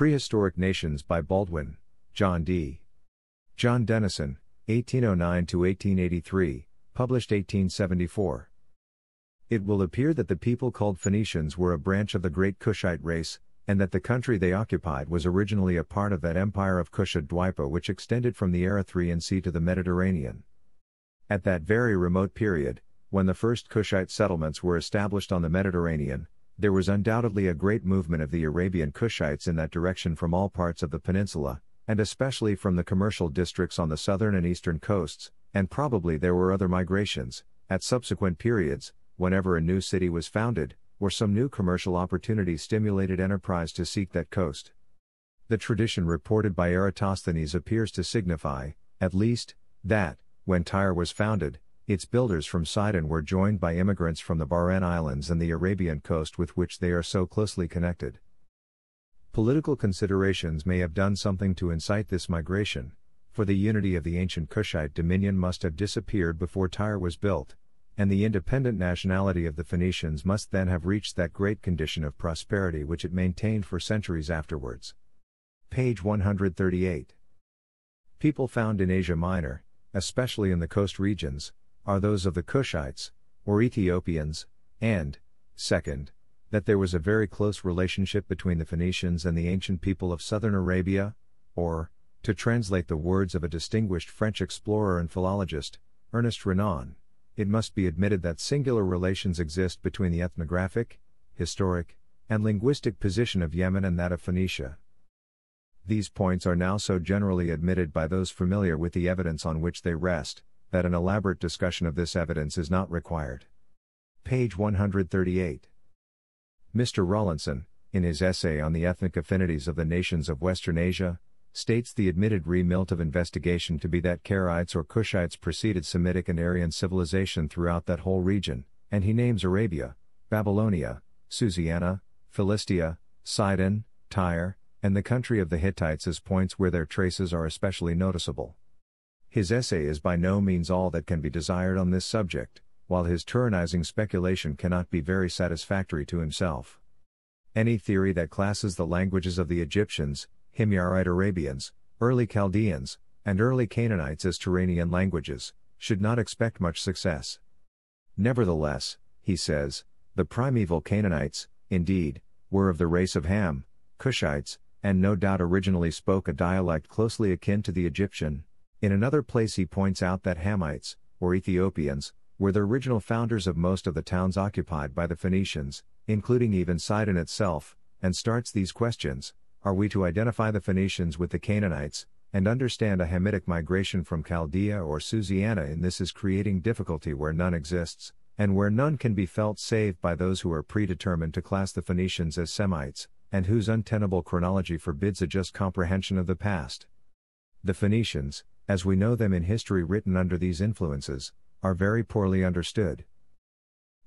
Prehistoric Nations by Baldwin, John D. John Dennison, 1809 1883, published 1874. It will appear that the people called Phoenicians were a branch of the great Cushite race, and that the country they occupied was originally a part of that empire of Cushadwipa Dwipa which extended from the Erythraean Sea to the Mediterranean. At that very remote period, when the first Cushite settlements were established on the Mediterranean, there was undoubtedly a great movement of the Arabian Kushites in that direction from all parts of the peninsula, and especially from the commercial districts on the southern and eastern coasts, and probably there were other migrations, at subsequent periods, whenever a new city was founded, or some new commercial opportunity stimulated enterprise to seek that coast. The tradition reported by Eratosthenes appears to signify, at least, that, when Tyre was founded, its builders from Sidon were joined by immigrants from the Bahrain Islands and the Arabian coast with which they are so closely connected. Political considerations may have done something to incite this migration, for the unity of the ancient Kushite dominion must have disappeared before Tyre was built, and the independent nationality of the Phoenicians must then have reached that great condition of prosperity which it maintained for centuries afterwards. Page 138. People found in Asia Minor, especially in the coast regions, are those of the Cushites, or Ethiopians, and, second, that there was a very close relationship between the Phoenicians and the ancient people of southern Arabia, or, to translate the words of a distinguished French explorer and philologist, Ernest Renan, it must be admitted that singular relations exist between the ethnographic, historic, and linguistic position of Yemen and that of Phoenicia. These points are now so generally admitted by those familiar with the evidence on which they rest, that an elaborate discussion of this evidence is not required. Page 138. Mr. Rawlinson, in his essay on the ethnic affinities of the nations of Western Asia, states the admitted remilt of investigation to be that Karaites or Kushites preceded Semitic and Aryan civilization throughout that whole region, and he names Arabia, Babylonia, Susiana, Philistia, Sidon, Tyre, and the country of the Hittites as points where their traces are especially noticeable. His essay is by no means all that can be desired on this subject, while his tyrannizing speculation cannot be very satisfactory to himself. Any theory that classes the languages of the Egyptians, Himyarite Arabians, early Chaldeans, and early Canaanites as Turanian languages should not expect much success. Nevertheless, he says, the primeval Canaanites, indeed, were of the race of Ham, Cushites, and no doubt originally spoke a dialect closely akin to the Egyptian, in another place, he points out that Hamites, or Ethiopians, were the original founders of most of the towns occupied by the Phoenicians, including even Sidon itself, and starts these questions Are we to identify the Phoenicians with the Canaanites, and understand a Hamitic migration from Chaldea or Susiana? In this is creating difficulty where none exists, and where none can be felt save by those who are predetermined to class the Phoenicians as Semites, and whose untenable chronology forbids a just comprehension of the past. The Phoenicians, as we know them in history written under these influences, are very poorly understood.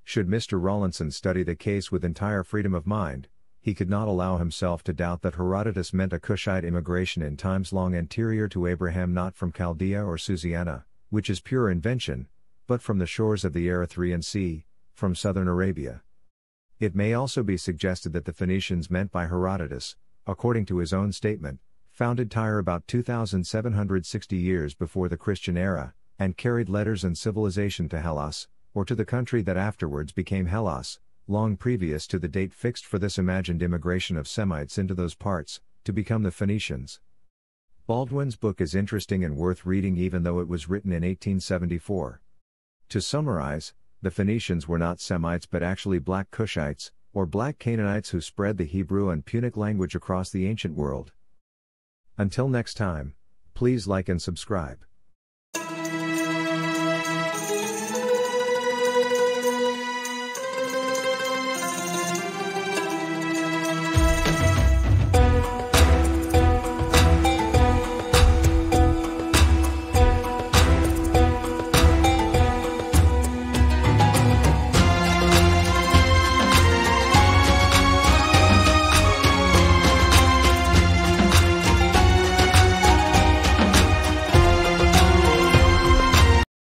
Should Mr. Rawlinson study the case with entire freedom of mind, he could not allow himself to doubt that Herodotus meant a Cushite immigration in times long anterior to Abraham not from Chaldea or Susiana, which is pure invention, but from the shores of the Erythraean Sea, from southern Arabia. It may also be suggested that the Phoenicians meant by Herodotus, according to his own statement, founded Tyre about 2,760 years before the Christian era, and carried letters and civilization to Hellas, or to the country that afterwards became Hellas, long previous to the date fixed for this imagined immigration of Semites into those parts, to become the Phoenicians. Baldwin's book is interesting and worth reading even though it was written in 1874. To summarize, the Phoenicians were not Semites but actually black Cushites, or black Canaanites who spread the Hebrew and Punic language across the ancient world, until next time, please like and subscribe.